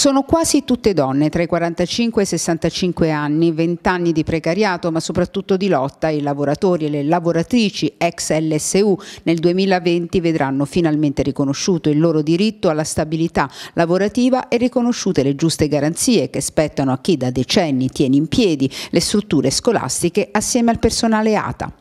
Sono quasi tutte donne tra i 45 e i 65 anni, 20 anni di precariato ma soprattutto di lotta. I lavoratori e le lavoratrici ex LSU nel 2020 vedranno finalmente riconosciuto il loro diritto alla stabilità lavorativa e riconosciute le giuste garanzie che spettano a chi da decenni tiene in piedi le strutture scolastiche assieme al personale ATA.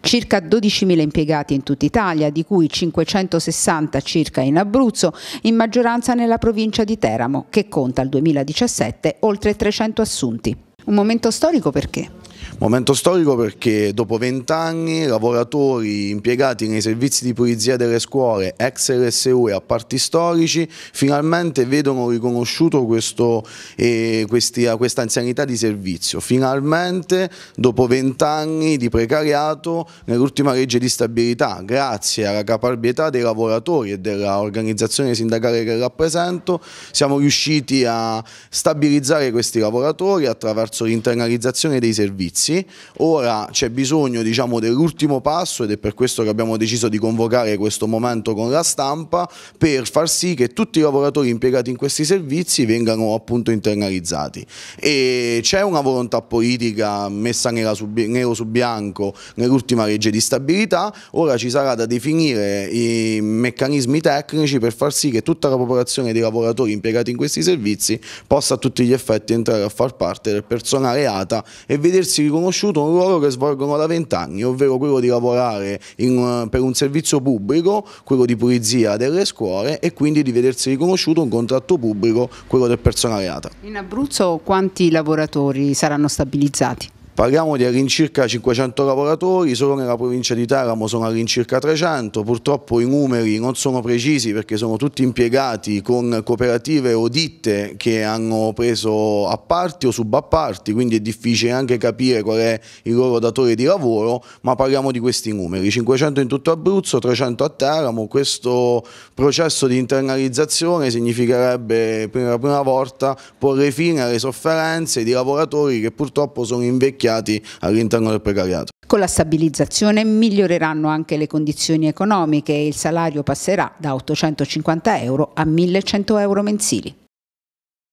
Circa 12.000 impiegati in tutta Italia, di cui 560 circa in Abruzzo, in maggioranza nella provincia di Teramo, che conta al 2017 oltre 300 assunti. Un momento storico perché? Momento storico perché dopo vent'anni lavoratori impiegati nei servizi di pulizia delle scuole, ex RSU e apparti storici, finalmente vedono riconosciuto questo, eh, questi, questa anzianità di servizio. Finalmente dopo vent'anni di precariato nell'ultima legge di stabilità, grazie alla caparbietà dei lavoratori e dell'organizzazione sindacale che rappresento, siamo riusciti a stabilizzare questi lavoratori attraverso l'internalizzazione dei servizi ragazzi, ora c'è bisogno diciamo, dell'ultimo passo ed è per questo che abbiamo deciso di convocare questo momento con la stampa per far sì che tutti i lavoratori impiegati in questi servizi vengano appunto internalizzati. E c'è una volontà politica messa su, nero su bianco nell'ultima legge di stabilità, ora ci sarà da definire i meccanismi tecnici per far sì che tutta la popolazione dei lavoratori impiegati in questi servizi possa a tutti gli effetti entrare a far parte del personale ATA e vedersi riconosciuto riconosciuto un ruolo che svolgono da vent'anni, ovvero quello di lavorare in, eh, per un servizio pubblico, quello di pulizia delle scuole e quindi di vedersi riconosciuto un contratto pubblico, quello del personale ATA. In Abruzzo quanti lavoratori saranno stabilizzati? Parliamo di all'incirca 500 lavoratori, solo nella provincia di Taramo sono all'incirca 300, purtroppo i numeri non sono precisi perché sono tutti impiegati con cooperative o ditte che hanno preso apparti o subapparti, quindi è difficile anche capire qual è il loro datore di lavoro, ma parliamo di questi numeri, 500 in tutto Abruzzo, 300 a Taramo, questo processo di internalizzazione significherebbe per la prima volta porre fine alle sofferenze di lavoratori che purtroppo sono invecchiati impiegati all'interno del precariato. Con la stabilizzazione miglioreranno anche le condizioni economiche e il salario passerà da 850 euro a 1100 euro mensili.